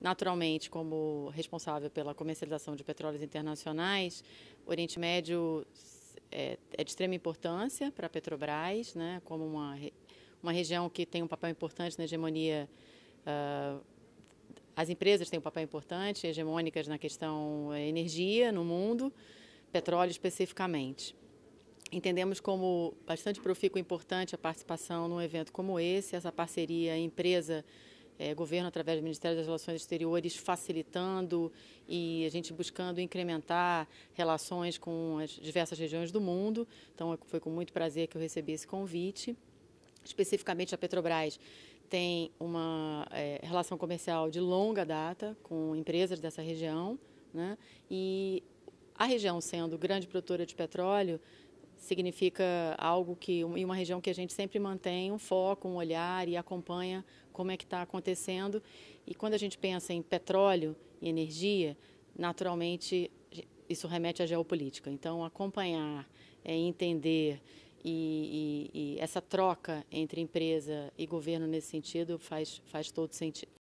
Naturalmente, como responsável pela comercialização de petróleos internacionais, o Oriente Médio é, é de extrema importância para a Petrobras, né, como uma, uma região que tem um papel importante na hegemonia. Uh, as empresas têm um papel importante, hegemônicas na questão eh, energia no mundo, petróleo especificamente. Entendemos como bastante profícuo e importante a participação num evento como esse, essa parceria empresa-empresa é, governo, através do Ministério das Relações Exteriores, facilitando e a gente buscando incrementar relações com as diversas regiões do mundo. Então, foi com muito prazer que eu recebi esse convite. Especificamente, a Petrobras tem uma é, relação comercial de longa data com empresas dessa região, né? E a região sendo grande produtora de petróleo, significa algo que em uma região que a gente sempre mantém um foco, um olhar e acompanha como é que está acontecendo. E quando a gente pensa em petróleo e energia, naturalmente isso remete à geopolítica. Então, acompanhar, é, entender e, e, e essa troca entre empresa e governo nesse sentido faz, faz todo sentido.